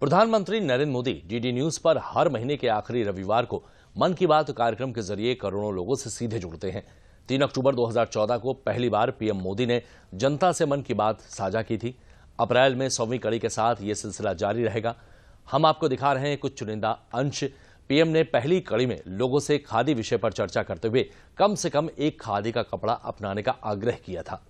प्रधानमंत्री Narendra Modi DD news पर हर महीने के आखिरी रविवार को मन की बात कार्यक्रम के जरिए करोड़ों लोगों से सीधे जुड़ते हैं तीन अक्टूबर 2014 को पहली बार पीएम मोदी ने जनता से मन की बात साझा की थी अप्रैल में सौवीं कड़ी के साथ ये सिलसिला जारी रहेगा हम आपको दिखा रहे हैं कुछ चुनिंदा अंश पीएम ने पहली कड़ी में लोगों से खादी विषय पर चर्चा करते हुए कम से कम एक खादी का कपड़ा अपनाने का आग्रह किया था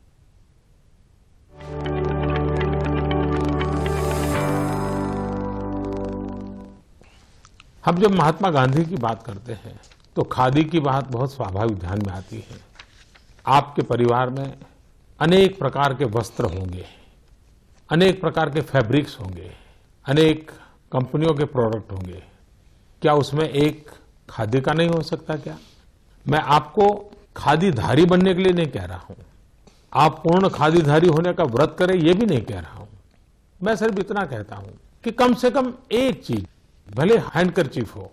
हम जब महात्मा गांधी की बात करते हैं तो खादी की बात बहुत स्वाभाविक ध्यान में आती है आपके परिवार में अनेक प्रकार के वस्त्र होंगे अनेक प्रकार के फैब्रिक्स होंगे अनेक कंपनियों के प्रोडक्ट होंगे क्या उसमें एक खादी का नहीं हो सकता क्या मैं आपको खादीधारी बनने के लिए नहीं कह रहा हूं आप पूर्ण खादीधारी होने का व्रत करें यह भी नहीं कह रहा हूं मैं सिर्फ इतना कहता हूं कि कम से कम एक चीज भले हैंडकरचीफ हो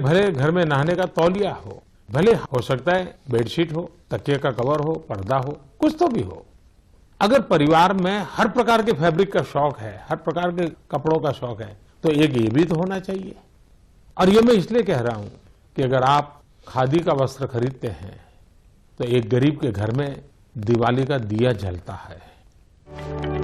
भले घर में नहाने का तौलिया हो भले हो सकता है बेडशीट हो तकिए का कवर हो पर्दा हो कुछ तो भी हो अगर परिवार में हर प्रकार के फैब्रिक का शौक है हर प्रकार के कपड़ों का शौक है तो एक ये भी तो होना चाहिए और ये मैं इसलिए कह रहा हूं कि अगर आप खादी का वस्त्र खरीदते हैं तो एक गरीब के घर में दिवाली का दिया जलता है